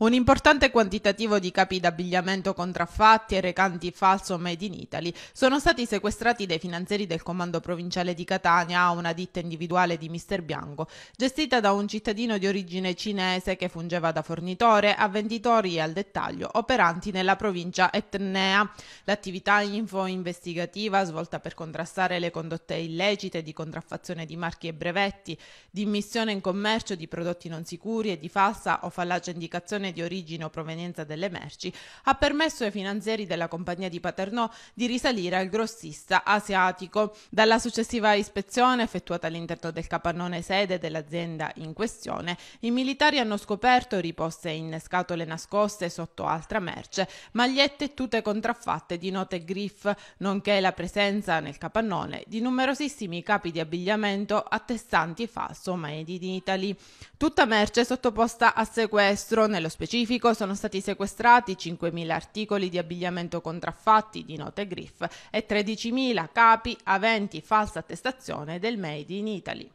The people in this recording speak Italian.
un importante quantitativo di capi d'abbigliamento contraffatti e recanti falso made in Italy sono stati sequestrati dai finanzieri del comando provinciale di Catania a una ditta individuale di Mister Bianco, gestita da un cittadino di origine cinese che fungeva da fornitore a venditori al dettaglio operanti nella provincia etnea. L'attività info investigativa svolta per contrastare le condotte illecite di contraffazione di marchi e brevetti, di immissione in commercio di prodotti non sicuri e di falsa o fallace indicazione indicazione di origine o provenienza delle merci, ha permesso ai finanzieri della compagnia di Paternò di risalire al grossista asiatico. Dalla successiva ispezione effettuata all'interno del capannone sede dell'azienda in questione, i militari hanno scoperto riposte in scatole nascoste sotto altra merce, magliette e tute contraffatte di note griff, nonché la presenza nel capannone di numerosissimi capi di abbigliamento attestanti falso made in Italy. Tutta merce sottoposta a sequestro nello specifico sono stati sequestrati 5.000 articoli di abbigliamento contraffatti di note griff e 13.000 capi aventi falsa attestazione del Made in Italy.